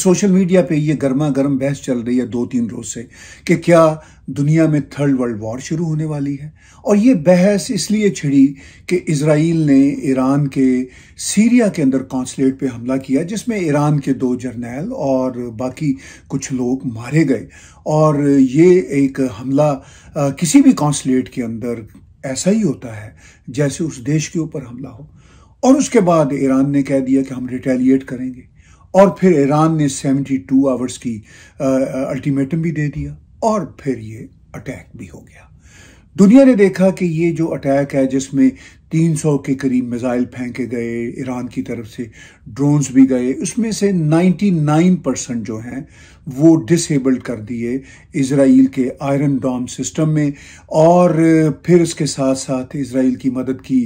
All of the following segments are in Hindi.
सोशल मीडिया पे ये गर्मा गर्म बहस चल रही है दो तीन रोज से कि क्या दुनिया में थर्ड वर्ल्ड वॉर शुरू होने वाली है और ये बहस इसलिए छिड़ी कि इसराइल ने ईरान के सीरिया के अंदर कौंसलेट पे हमला किया जिसमें ईरान के दो जर्नैल और बाकी कुछ लोग मारे गए और ये एक हमला किसी भी कौंसलेट के अंदर ऐसा ही होता है जैसे उस देश के ऊपर हमला हो और उसके बाद ईरान ने कह दिया कि हम रिटेलिएट करेंगे और फिर ईरान ने 72 आवर्स की अल्टीमेटम भी दे दिया और फिर ये अटैक भी हो गया दुनिया ने देखा कि ये जो अटैक है जिसमें 300 के करीब मिसाइल फेंके गए ईरान की तरफ से ड्रोन्स भी गए उसमें से 99 परसेंट जो हैं वो डिसेबल्ड कर दिए इसराइल के आयरन डॉम सिस्टम में और फिर इसके साथ साथ इसराइल की मदद की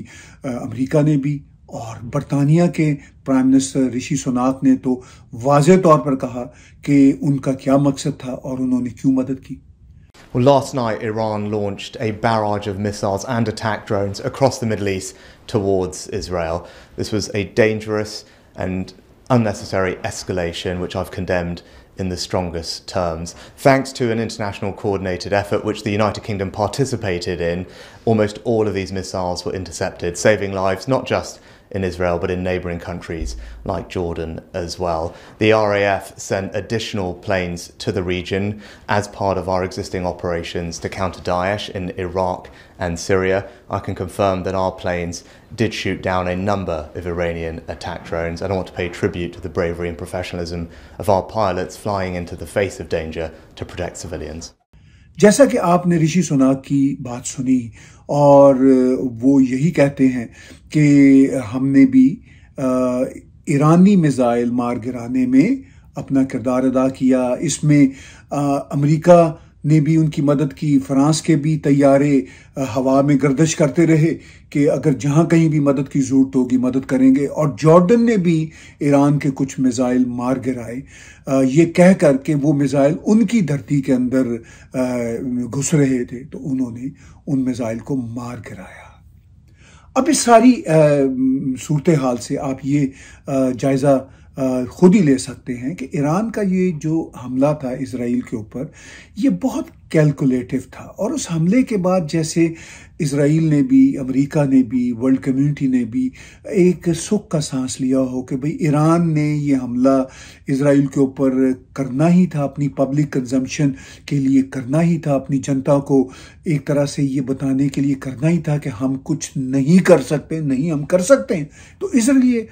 अमेरिका ने भी Well, last night, Iran launched a barrage of missiles and attack drones across the Middle East towards Israel. This was a dangerous and unnecessary escalation, which I've condemned in the strongest terms. Thanks to an international coordinated effort which the United Kingdom participated in, almost all of these missiles were intercepted, saving lives not just in Israel, but in neighbouring countries like Jordan as well. The RAF sent additional planes to the region as part of our existing operations to counter Daesh in Iraq and Syria. I can confirm that our planes did shoot down a number of Iranian attack drones, I don't want to pay tribute to the bravery and professionalism of our pilots flying into the face of danger to protect civilians. जैसा कि आपने ऋषि सुनाक की बात सुनी और वो यही कहते हैं कि हमने भी ईरानी मिज़ाइल मार गिराने में अपना किरदार अदा किया इसमें अमरीका ने भी उनकी मदद की फ्रांस के भी तैयारे हवा में गर्दश करते रहे कि अगर जहाँ कहीं भी मदद की ज़रूरत होगी मदद करेंगे और जॉर्डन ने भी ईरान के कुछ मिज़ाइल मार गिराए ये कहकर के वो मिसाइल उनकी धरती के अंदर घुस रहे थे तो उन्होंने उन मिसाइल को मार गिराया अब इस सारी सूरत हाल से आप ये जायज़ा खुद ही ले सकते हैं कि ईरान का ये जो हमला था इसराइल के ऊपर ये बहुत कैलकुलेटिव था और उस हमले के बाद जैसे इसराइल ने भी अमेरिका ने भी वर्ल्ड कम्युनिटी ने भी एक सुख का सांस लिया हो कि भाई ईरान ने ये हमला इसराइल के ऊपर करना ही था अपनी पब्लिक कंजम्पशन के लिए करना ही था अपनी जनता को एक तरह से ये बताने के लिए करना ही था कि हम कुछ नहीं कर सकते नहीं हम कर सकते हैं तो इसलिए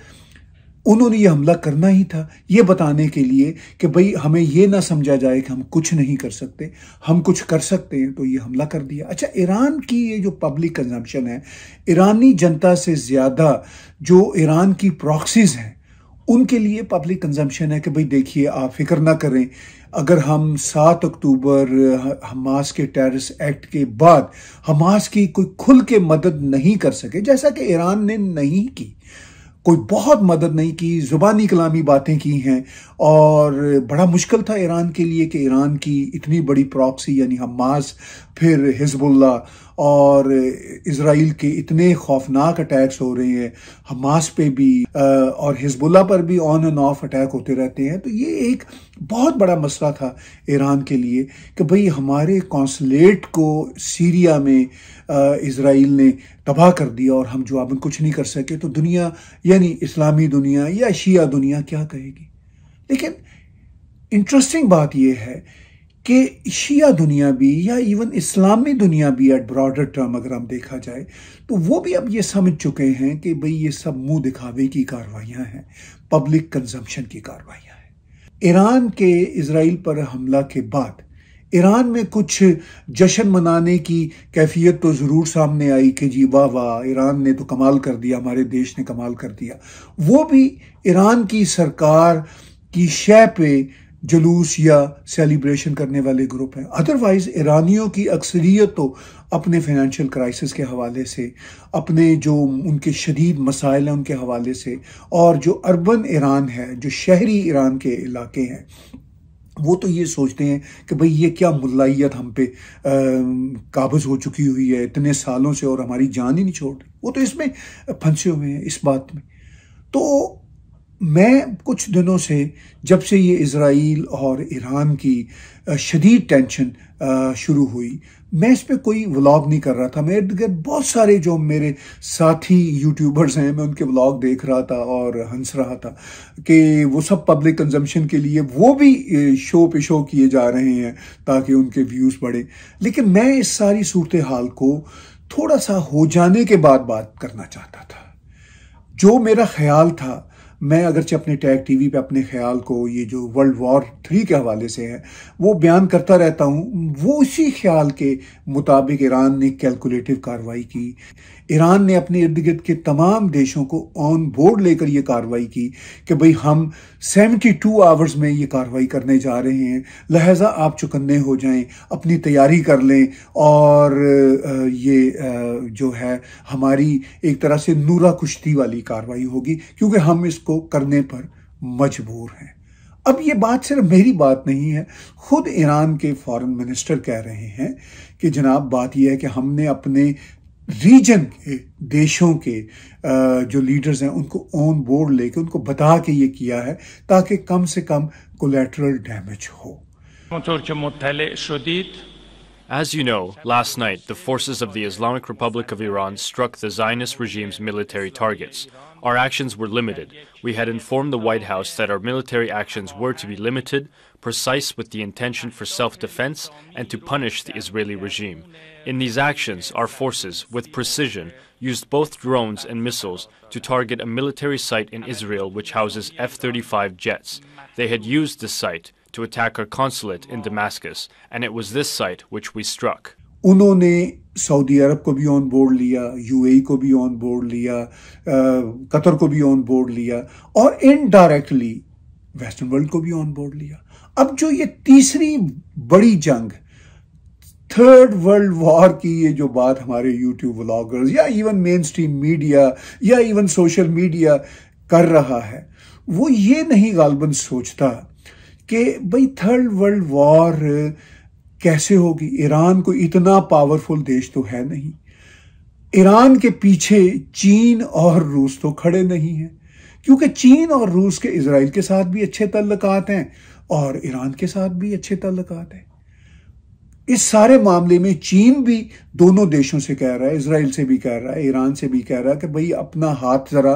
उन्होंने ये हमला करना ही था ये बताने के लिए कि भाई हमें ये ना समझा जाए कि हम कुछ नहीं कर सकते हम कुछ कर सकते हैं तो ये हमला कर दिया अच्छा ईरान की ये जो पब्लिक कंजम्पशन है ईरानी जनता से ज़्यादा जो ईरान की प्रॉक्सीज़ हैं उनके लिए पब्लिक कंजम्पशन है कि भाई देखिए आप फिक्र ना करें अगर हम सात अक्टूबर हमास के टेरिस एक्ट के बाद हमास की कोई खुल के मदद नहीं कर सके जैसा कि ईरान ने नहीं की कोई बहुत मदद नहीं की ज़ुबानी कलामी बातें की हैं और बड़ा मुश्किल था ईरान के लिए कि ईरान की इतनी बड़ी प्रॉक्सी यानी हमास फिर हिजबुल्ला और इसराइल के इतने खौफनाक अटैक्स हो रहे हैं हमास पे भी और हिजबुल्ला पर भी ऑन एंड ऑफ अटैक होते रहते हैं तो ये एक बहुत बड़ा मसला था ईरान के लिए कि भाई हमारे कौंसलेट को सीरिया में इसराइल ने तबाह कर दिया और हम अब कुछ नहीं कर सके तो दुनिया यानी इस्लामी दुनिया या शिया दुनिया क्या कहेगी लेकिन इंटरेस्टिंग बात यह है कि शिया दुनिया भी या इवन इस्लामी दुनिया भी एट ब्रॉडर टर्म अगर हम देखा जाए तो वो भी अब ये समझ चुके हैं कि भाई ये सब मुंह दिखावे की कार्रवाइयाँ हैं पब्लिक कंजम्पशन की कार्रवाइयाँ हैं ईरान के इसराइल पर हमला के बाद ईरान में कुछ जश्न मनाने की कैफियत तो ज़रूर सामने आई कि जी वाह वाह ईरान ने तो कमाल कर दिया हमारे देश ने कमाल कर दिया वो भी ईरान की सरकार की शय पे जुलूस या सेलिब्रेशन करने वाले ग्रुप हैं अदरवाइज़ ईरानियों की अक्सरियत तो अपने फिनंशल क्राइसिस के हवाले से अपने जो उनके शदीद मसाइल हैं उनके हवाले से और जो अरबन ईरान है जो शहरी ईरान के इलाके हैं वो तो ये सोचते हैं कि भाई ये क्या मुलाइत हम पे काबज हो चुकी हुई है इतने सालों से और हमारी जान ही नहीं छोड़ रही वो तो इसमें फंसे हुए हैं इस बात में तो मैं कुछ दिनों से जब से ये इसराइल और ईरान की शदीद टेंशन शुरू हुई मैं इस पर कोई व्लॉग नहीं कर रहा था इर्द गिर्द बहुत सारे जो मेरे साथी यूट्यूबर्स हैं मैं उनके व्लॉग देख रहा था और हंस रहा था कि वो सब पब्लिक कंजम्पशन के लिए वो भी शो पे शो किए जा रहे हैं ताकि उनके व्यूज़ बढ़े लेकिन मैं इस सारी सूरत हाल को थोड़ा सा हो जाने के बाद बात करना चाहता था जो मेरा ख्याल था मैं अगरचे अपने टैग टीवी पे अपने ख्याल को ये जो वर्ल्ड वॉर थ्री के हवाले से है वो बयान करता रहता हूँ वो उसी ख्याल के मुताबिक ईरान ने कैलकुलेटिव कार्रवाई की ईरान ने अपने इर्द गिर्द के तमाम देशों को ऑन बोर्ड लेकर यह कार्रवाई की कि भाई हम 72 आवर्स में ये कार्रवाई करने जा रहे हैं लहजा आप चुकन्ने हो जाएं अपनी तैयारी कर लें और ये जो है हमारी एक तरह से नूरा कुश्ती वाली कार्रवाई होगी क्योंकि हम इसको करने पर मजबूर हैं अब ये बात सिर्फ मेरी बात नहीं है खुद ईरान के फॉरेन मिनिस्टर कह रहे हैं कि जनाब बात यह है कि हमने अपने रीजन के देशों के जो लीडर्स हैं उनको ऑन बोर्ड लेके उनको बता के ये किया है ताकि कम से कम कोलेटरल डैमेज हो As you know, last night the forces of the Islamic Republic of Iran struck the Zionist regime's military targets. Our actions were limited. We had informed the White House that our military actions were to be limited, precise with the intention for self-defense, and to punish the Israeli regime. In these actions, our forces, with precision, used both drones and missiles to target a military site in Israel which houses F-35 jets. They had used the site to attack our consulate in Damascus, and it was this site which we struck. उन्होंने सऊदी अरब को भी ऑन बोर्ड लिया यूएई e को भी ऑन बोर्ड लिया कतर को भी ऑन बोर्ड लिया और इनडायरेक्टली वेस्टर्न वर्ल्ड को भी ऑन बोर्ड लिया अब जो ये तीसरी बड़ी जंग थर्ड वर्ल्ड वॉर की ये जो बात हमारे यूट्यूब व्लॉगर्स या इवन मेन स्ट्रीम मीडिया या इवन सोशल मीडिया कर रहा है वो ये नहीं गालबन सोचता कि भाई थर्ड वर्ल्ड वॉर कैसे होगी ईरान को इतना पावरफुल देश तो है नहीं ईरान के पीछे चीन और रूस तो खड़े नहीं हैं क्योंकि चीन और रूस के इसराइल के साथ भी अच्छे तल्लकात हैं और ईरान के साथ भी अच्छे तल्लक हैं इस सारे मामले में चीन भी दोनों देशों से कह रहा है इसराइल से भी कह रहा है ईरान से भी कह रहा है कि भाई अपना हाथ ज़रा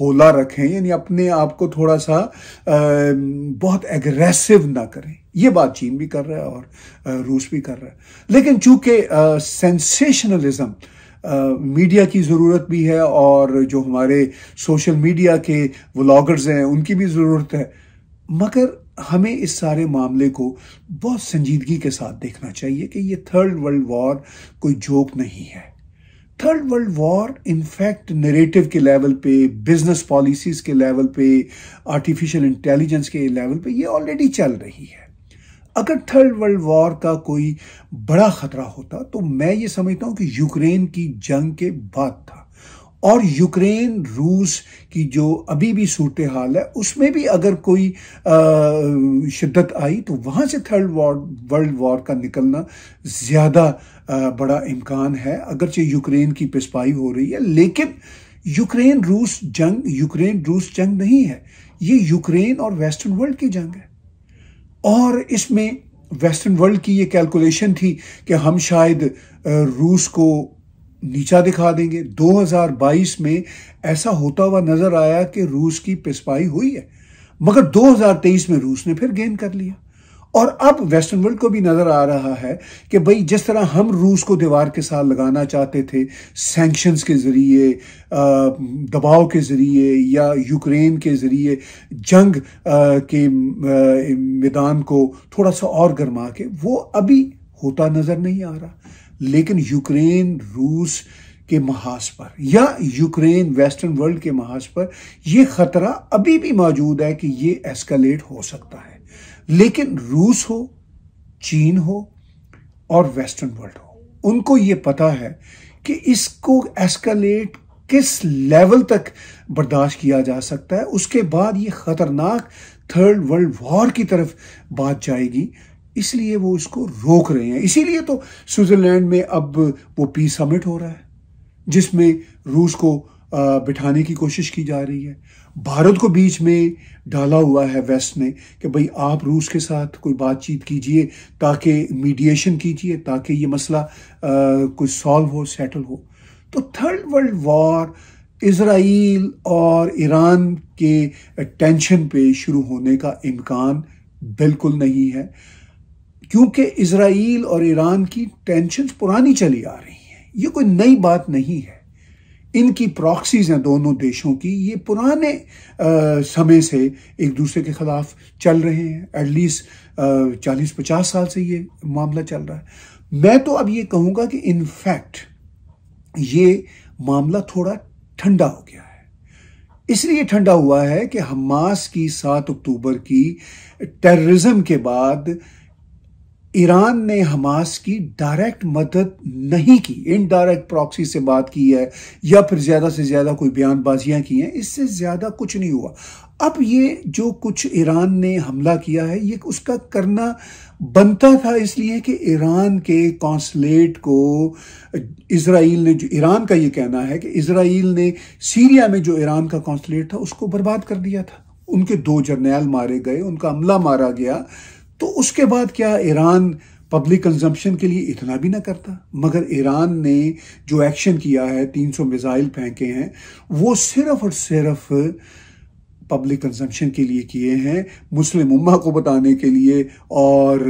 होला रखें यानी अपने आप को थोड़ा सा बहुत एग्रेसिव ना करें ये बात चीन भी कर रहा है और रूस भी कर रहा है लेकिन चूंकि सेंसेशनलिज्म मीडिया की ज़रूरत भी है और जो हमारे सोशल मीडिया के व्लागर्स हैं उनकी भी ज़रूरत है मगर हमें इस सारे मामले को बहुत संजीदगी के साथ देखना चाहिए कि ये थर्ड वर्ल्ड वॉर कोई जोक नहीं है third world war in fact narrative के लेवल पे बिजनेस पॉलिसीज़ के लेवल पे आर्टिफिशियल इंटेलिजेंस के लेवल पे ये ऑलरेडी चल रही है अगर थर्ड वर्ल्ड वॉर का कोई बड़ा ख़तरा होता तो मैं ये समझता हूँ कि यूक्रेन की जंग के बाद था और यूक्रेन रूस की जो अभी भी सूरत हाल है उसमें भी अगर कोई शिद्दत आई तो वहाँ से थर्ड वॉर वर्ल्ड वॉर का निकलना ज़्यादा बड़ा इम्कान है अगरचे यूक्रेन की पिसपाई हो रही है लेकिन यूक्रेन रूस जंग यूक्रेन रूस जंग नहीं है ये यूक्रेन और वेस्टर्न वर्ल्ड की जंग है और इसमें वेस्टर्न वर्ल्ड की ये कैलकुलेशन थी कि हम शायद रूस को नीचा दिखा देंगे 2022 में ऐसा होता हुआ नजर आया कि रूस की पिसपाई हुई है मगर 2023 में रूस ने फिर गेन कर लिया और अब वेस्टर्न वर्ल्ड को भी नजर आ रहा है कि भाई जिस तरह हम रूस को दीवार के साथ लगाना चाहते थे सैंक्शंस के जरिए दबाव के जरिए या यूक्रेन के जरिए जंग आ, के मैदान को थोड़ा सा और गर्मा के वो अभी होता नजर नहीं आ रहा लेकिन यूक्रेन रूस के महाज पर या यूक्रेन वेस्टर्न वर्ल्ड के महाज पर यह खतरा अभी भी मौजूद है कि यह एस्केलेट हो सकता है लेकिन रूस हो चीन हो और वेस्टर्न वर्ल्ड हो उनको यह पता है कि इसको एस्केलेट किस लेवल तक बर्दाश्त किया जा सकता है उसके बाद ये ख़तरनाक थर्ड वर्ल्ड वॉर की तरफ बात जाएगी इसलिए वो उसको रोक रहे हैं इसीलिए तो स्विट्जरलैंड में अब वो पीस समिट हो रहा है जिसमें रूस को बिठाने की कोशिश की जा रही है भारत को बीच में डाला हुआ है वेस्ट ने कि भाई आप रूस के साथ कोई बातचीत कीजिए ताकि मीडिएशन कीजिए ताकि ये मसला कुछ सॉल्व हो सेटल हो तो थर्ड वर्ल्ड वॉर इसराइल और ईरान के टेंशन पे शुरू होने का इम्कान बिल्कुल नहीं है क्योंकि इसराइल और ईरान की टेंशन पुरानी चली आ रही हैं ये कोई नई बात नहीं है इनकी प्रॉक्सीज हैं दोनों देशों की ये पुराने आ, समय से एक दूसरे के खिलाफ चल रहे हैं एटलीस्ट चालीस पचास साल से ये मामला चल रहा है मैं तो अब ये कहूँगा कि इनफैक्ट ये मामला थोड़ा ठंडा हो गया है इसलिए ठंडा हुआ है कि हमास की सात अक्टूबर की टेररिज्म के बाद ईरान ने हमास की डायरेक्ट मदद नहीं की इनडायरेक्ट प्रॉक्सी से बात की है या फिर ज़्यादा से ज़्यादा कोई बयानबाजियां की हैं इससे ज़्यादा कुछ नहीं हुआ अब ये जो कुछ ईरान ने हमला किया है ये उसका करना बनता था इसलिए कि ईरान के कौंसलेट को इसराइल ने जो ईरान का ये कहना है कि इसराइल ने सीरिया में जो ईरान का कौंसलेट था उसको बर्बाद कर दिया था उनके दो जर्नैल मारे गए उनका हमला मारा गया तो उसके बाद क्या ईरान पब्लिक कंजम्पशन के लिए इतना भी ना करता मगर ईरान ने जो एक्शन किया है 300 मिज़ाइल फेंके हैं वो सिर्फ और सिर्फ पब्लिक कंजम्पशन के लिए किए हैं मुस्लिम उम्मा को बताने के लिए और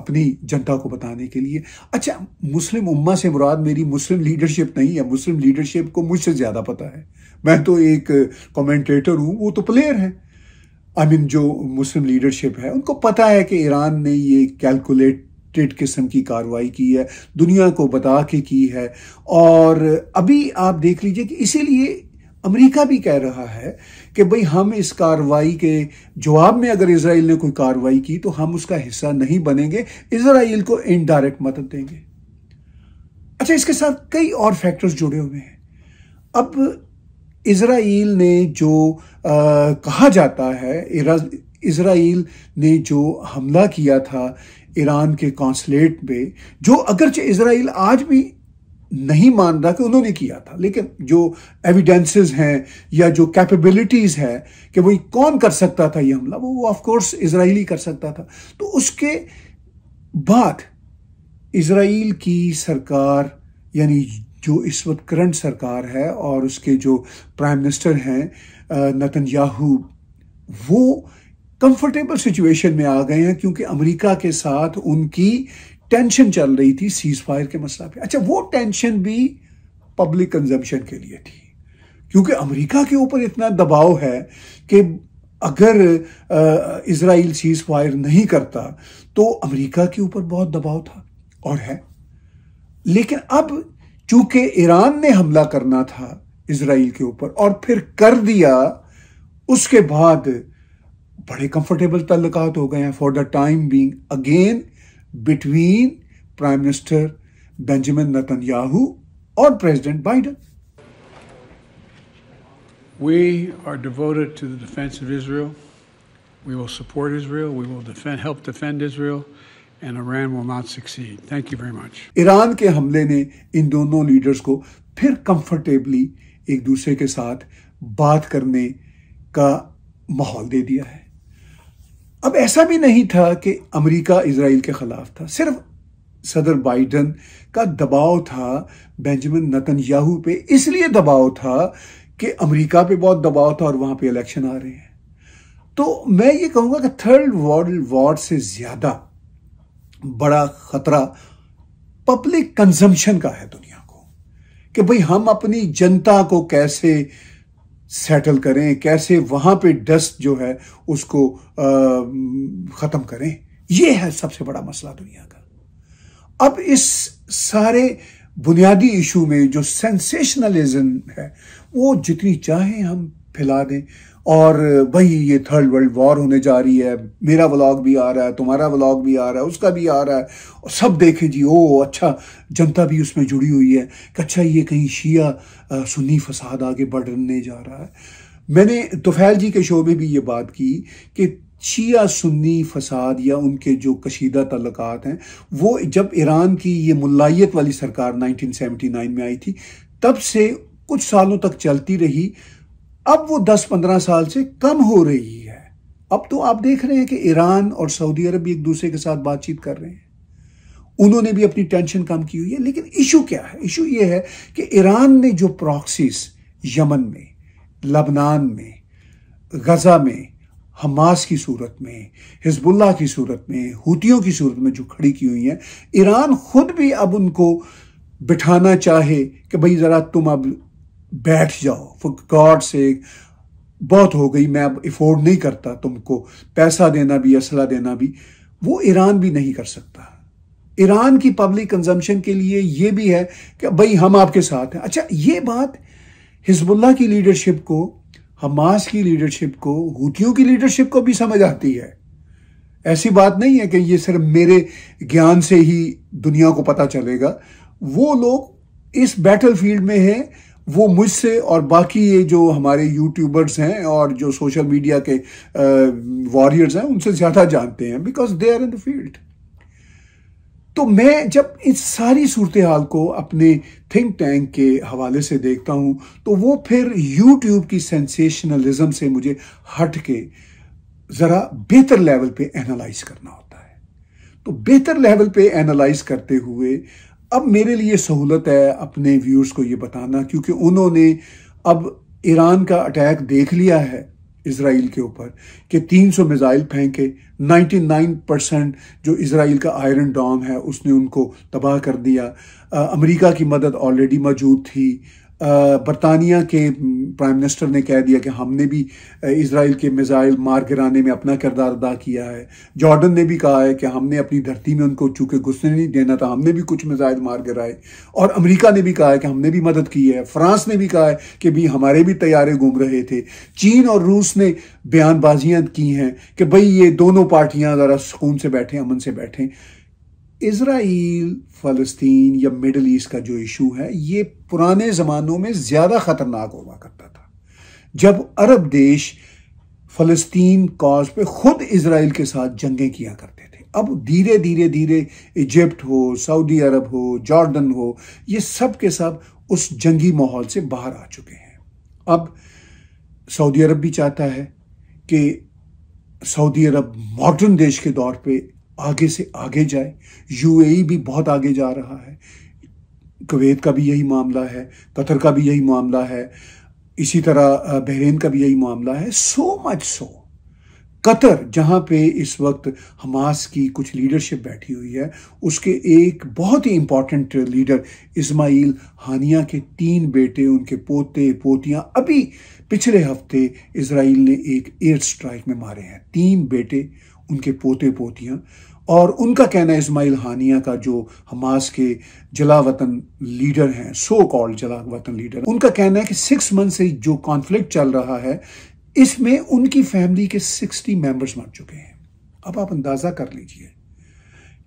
अपनी जनता को बताने के लिए अच्छा मुस्लिम उम्मा से मुराद मेरी मुस्लिम लीडरशिप नहीं है मुस्लिम लीडरशिप को मुझसे ज़्यादा पता है मैं तो एक कमेंटेटर हूँ वो तो प्लेयर हैं आई मीन जो मुस्लिम लीडरशिप है उनको पता है कि ईरान ने ये कैलकुलेट टेड किस्म की कार्रवाई की है दुनिया को बता के की है और अभी आप देख लीजिए कि इसीलिए अमेरिका भी कह रहा है कि भाई हम इस कार्रवाई के जवाब में अगर इसराइल ने कोई कार्रवाई की तो हम उसका हिस्सा नहीं बनेंगे इसराइल को इनडायरेक्ट मदद देंगे अच्छा इसके साथ कई और फैक्टर्स जुड़े हुए हैं अब इसराइल ने जो आ, कहा जाता है इसराइल ने जो हमला किया था ईरान के कौंसलेट पे जो अगरचे इसराइल आज भी नहीं मान रहा कि उन्होंने किया था लेकिन जो एविडेंसेस हैं या जो कैपेबिलिटीज़ है कि वही कौन कर सकता था ये हमला वो वो ऑफकोर्स इसराइली कर सकता था तो उसके बाद इसराइल की सरकार यानी जो इस वक्त करंट सरकार है और उसके जो प्राइम मिनिस्टर हैं नतन याहू वो कंफर्टेबल सिचुएशन में आ गए हैं क्योंकि अमेरिका के साथ उनकी टेंशन चल रही थी सीज फायर के मसला पे अच्छा वो टेंशन भी पब्लिक कंजम्पशन के लिए थी क्योंकि अमेरिका के ऊपर इतना दबाव है कि अगर इसराइल सीज फायर नहीं करता तो अमेरिका के ऊपर बहुत दबाव था और है लेकिन अब चूंकि ईरान ने हमला करना था इसराइल के ऊपर और फिर कर दिया उसके बाद बड़े कंफर्टेबल तल्लक हो गए हैं for the time being again between prime minister Benjamin Netanyahu और president Biden We are devoted to the defense of Israel. We will support Israel. We will defend, help defend Israel. Iran के हमले ने इन दोनों लीडर्स को फिर कंफर्टेबली एक दूसरे के साथ बात करने का माहौल दे दिया है अब ऐसा भी नहीं था कि अमेरिका इसराइल के खिलाफ था सिर्फ सदर बाइडन का दबाव था बेंजामिन नतनयाहू पे इसलिए दबाव था कि अमेरिका पे बहुत दबाव था और वहां पे इलेक्शन आ रहे हैं तो मैं ये कहूंगा कि थर्ड वर्ल्ड वॉर से ज्यादा बड़ा खतरा पब्लिक कंजम्पशन का है दुनिया को कि भाई हम अपनी जनता को कैसे सेटल करें कैसे वहां पे डस्ट जो है उसको ख़त्म करें ये है सबसे बड़ा मसला दुनिया का अब इस सारे बुनियादी इशू में जो सेंसेशनलिज्म है वो जितनी चाहे हम फैला दें और भाई ये थर्ड वर्ल्ड वॉर होने जा रही है मेरा व्लॉग भी आ रहा है तुम्हारा व्लॉग भी आ रहा है उसका भी आ रहा है और सब देखे जी ओ अच्छा जनता भी उसमें जुड़ी हुई है कि अच्छा ये कहीं शिया सुन्नी फसाद आगे बढ़ने जा रहा है मैंने तुफैल जी के शो में भी ये बात की कि शिया सुन्नी फसाद या उनके जो कशीदा तल्लक हैं वो जब ईरान की ये मुलायत वाली सरकार 1979 में आई थी तब से कुछ सालों तक चलती रही अब वो 10-15 साल से कम हो रही है अब तो आप देख रहे हैं कि ईरान और सऊदी अरब भी एक दूसरे के साथ बातचीत कर रहे हैं उन्होंने भी अपनी टेंशन कम की हुई है लेकिन इशू क्या है इशू ये है कि ईरान ने जो प्रॉक्सीस यमन में लबनान में गजा में हमास की सूरत में हिजबुल्ला की सूरत में हूतियों की सूरत में जो खड़ी की हुई हैं ईरान खुद भी अब उनको बिठाना चाहे कि भाई ज़रा तुम अब बैठ जाओ फॉर गॉड से बहुत हो गई मैं अब इफोर्ड नहीं करता तुमको पैसा देना भी असला देना भी वो ईरान भी नहीं कर सकता ईरान की पब्लिक कंजम्पशन के लिए ये भी है कि भाई हम आपके साथ हैं अच्छा ये बात हिजबुल्ला की लीडरशिप को हमास की लीडरशिप को हूतियों की लीडरशिप को भी समझ आती है ऐसी बात नहीं है कि ये सिर्फ मेरे ज्ञान से ही दुनिया को पता चलेगा वो लोग इस बैटलफील्ड में हैं वो मुझसे और बाकी ये जो हमारे यूट्यूबर्स हैं और जो सोशल मीडिया के वॉरियर्स हैं उनसे ज़्यादा जानते हैं because they are in the field तो मैं जब इस सारी सूरत हाल को अपने थिंक टैंक के हवाले से देखता हूं तो वो फिर यूट्यूब की सेंसेशनलिज्म से मुझे हट के ज़रा बेहतर लेवल पे एनालाइज करना होता है तो बेहतर लेवल पे एनालाइज करते हुए अब मेरे लिए सहूलत है अपने व्यूर्स को ये बताना क्योंकि उन्होंने अब ईरान का अटैक देख लिया है इसराइल के ऊपर कि 300 मिज़ाइल फेंके 99 परसेंट जो इसराइल का आयरन डॉम है उसने उनको तबाह कर दिया अमेरिका की मदद ऑलरेडी मौजूद थी बरतानिया के प्राइम मिनिस्टर ने कह दिया कि हमने भी इसराइल के मिज़ाइल मार गिराने में अपना किरदार अदा किया है जॉर्डन ने भी कहा है कि हमने अपनी धरती में उनको चूँकि घुसने नहीं देना था हमने भी कुछ मिज़ाइल मार गिराए और अमेरिका ने भी कहा है कि हमने भी मदद की है फ्रांस ने भी कहा है कि भी हमारे भी तैयारे घूम रहे थे चीन और रूस ने बयानबाजियाँ की हैं कि भाई ये दोनों पार्टियाँ ज़रा सुकून से बैठें अमन से बैठें इसराइल फ़लस्तीन या मिडल ईस्ट का जो इशू है ये पुराने ज़मानों में ज़्यादा ख़तरनाक हुआ करता था जब अरब देश फ़लस्तीन कॉज पे ख़ुद इसराइल के साथ जंगें किया करते थे अब धीरे धीरे धीरे इजिप्ट हो सऊदी अरब हो जॉर्डन हो ये सब के सब उस जंगी माहौल से बाहर आ चुके हैं अब सऊदी अरब भी चाहता है कि सऊदी अरब मॉडर्न देश के दौर पे आगे से आगे जाए यूएई भी बहुत आगे जा रहा है कुवैत का भी यही मामला है कतर का भी यही मामला है इसी तरह बहरीन का भी यही मामला है सो मच सो कतर जहाँ पे इस वक्त हमास की कुछ लीडरशिप बैठी हुई है उसके एक बहुत ही इम्पॉर्टेंट लीडर इस्माइल हानिया के तीन बेटे उनके पोते पोतियाँ अभी पिछले हफ्ते इसराइल ने एक एयर स्ट्राइक में मारे हैं तीन बेटे उनके पोते पोतियाँ और उनका कहना है इसमाइल हानिया का जो हमास के जला वतन लीडर हैं सो कॉल्ड जला वतन लीडर उनका कहना है कि सिक्स मंथ से जो कॉन्फ्लिक्ट चल रहा है इसमें उनकी फैमिली के सिक्सटी मेंबर्स मर चुके हैं अब आप अंदाज़ा कर लीजिए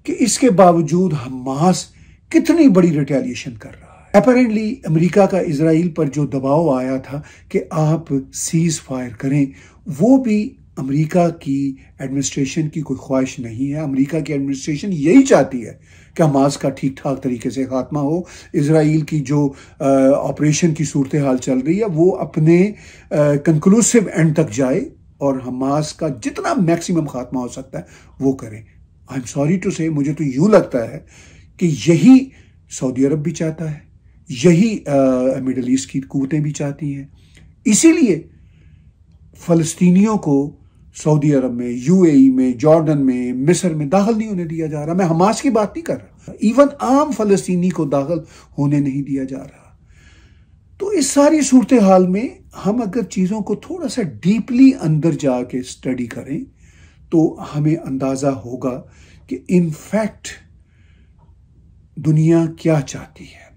कि इसके बावजूद हमास कितनी बड़ी रिटेलिएशन कर रहा है अपेरेंटली अमेरिका का इसराइल पर जो दबाव आया था कि आप सीज फायर करें वो भी अमेरिका की एडमिनिस्ट्रेशन की कोई ख्वाहिश नहीं है अमेरिका की एडमिनिस्ट्रेशन यही चाहती है कि हमास का ठीक ठाक तरीके से खात्मा हो इसराइल की जो ऑपरेशन की सूरत हाल चल रही है वो अपने कंक्लूसिव एंड तक जाए और हमास का जितना मैक्सिमम खात्मा हो सकता है वो करें आई एम सॉरी टू से मुझे तो यूँ लगता है कि यही सऊदी अरब भी चाहता है यही मिडल ईस्ट की कूतें भी चाहती हैं इसीलिए फ़लस्तीनियों को सऊदी अरब में यूएई e में जॉर्डन में मिस्र में दाखिल नहीं होने दिया जा रहा मैं हमास की बात नहीं कर रहा इवन आम फलस्तीनी को दाखिल होने नहीं दिया जा रहा तो इस सारी सूरत हाल में हम अगर चीज़ों को थोड़ा सा डीपली अंदर जाके स्टडी करें तो हमें अंदाज़ा होगा कि इनफैक्ट दुनिया क्या चाहती है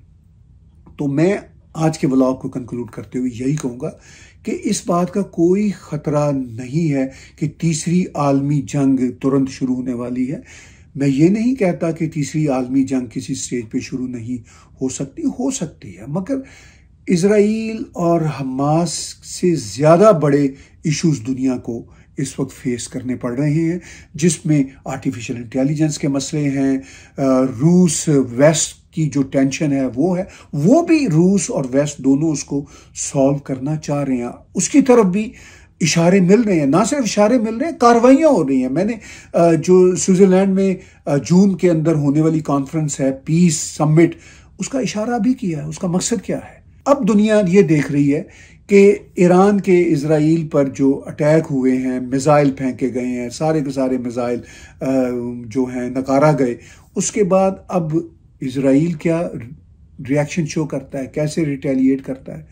तो मैं आज के ब्लॉग को कंक्लूड करते हुए यही कहूँगा कि इस बात का कोई ख़तरा नहीं है कि तीसरी आलमी जंग तुरंत शुरू होने वाली है मैं ये नहीं कहता कि तीसरी आलमी जंग किसी स्टेज पे शुरू नहीं हो सकती हो सकती है मगर इसराइल और हमास से ज़्यादा बड़े इश्यूज दुनिया को इस वक्त फेस करने पड़ रहे हैं जिसमें आर्टिफिशियल इंटेलिजेंस के मसले हैं रूस वेस्ट की जो टेंशन है वो है वो भी रूस और वेस्ट दोनों उसको सॉल्व करना चाह रहे हैं उसकी तरफ भी इशारे मिल रहे हैं ना सिर्फ इशारे मिल रहे हैं कार्रवाइयाँ हो रही हैं मैंने जो स्विट्ज़रलैंड में जून के अंदर होने वाली कॉन्फ्रेंस है पीस समिट उसका इशारा भी किया है उसका मकसद क्या है अब दुनिया ये देख रही है कि ईरान के इसराइल पर जो अटैक हुए हैं मिज़ाइल फेंके गए हैं सारे के सारे मिज़ाइल जो हैं नकारा गए उसके बाद अब इसराइल क्या रिएक्शन शो करता है कैसे रिटेलिएट करता है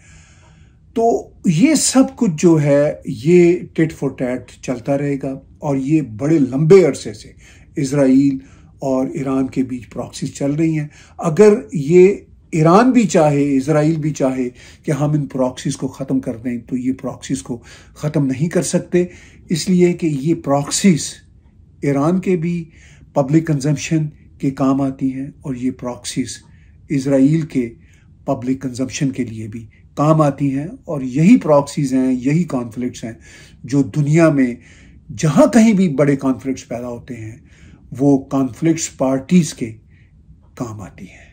तो ये सब कुछ जो है ये टिट फॉर टैट चलता रहेगा और ये बड़े लंबे अरसे से इसराइल और ईरान के बीच प्रॉक्सीज चल रही हैं अगर ये ईरान भी चाहे इसराइल भी चाहे कि हम इन प्रॉक्सीज़ को ख़त्म कर दें तो ये प्रॉक्सीज़ को ख़त्म नहीं कर सकते इसलिए कि ये प्रॉक्सीज़ ईरान के भी पब्लिक कंजम्पशन के काम आती हैं और ये प्रॉक्सीज इसराइल के पब्लिक कंजम्पशन के लिए भी काम आती हैं और यही प्रॉक्सीज हैं यही कॉन्फ्लिक्ट्स हैं जो दुनिया में जहाँ कहीं भी बड़े कॉन्फ्लिक्ट्स पैदा होते हैं वो कॉन्फ्लिक्ट्स पार्टीज़ के काम आती हैं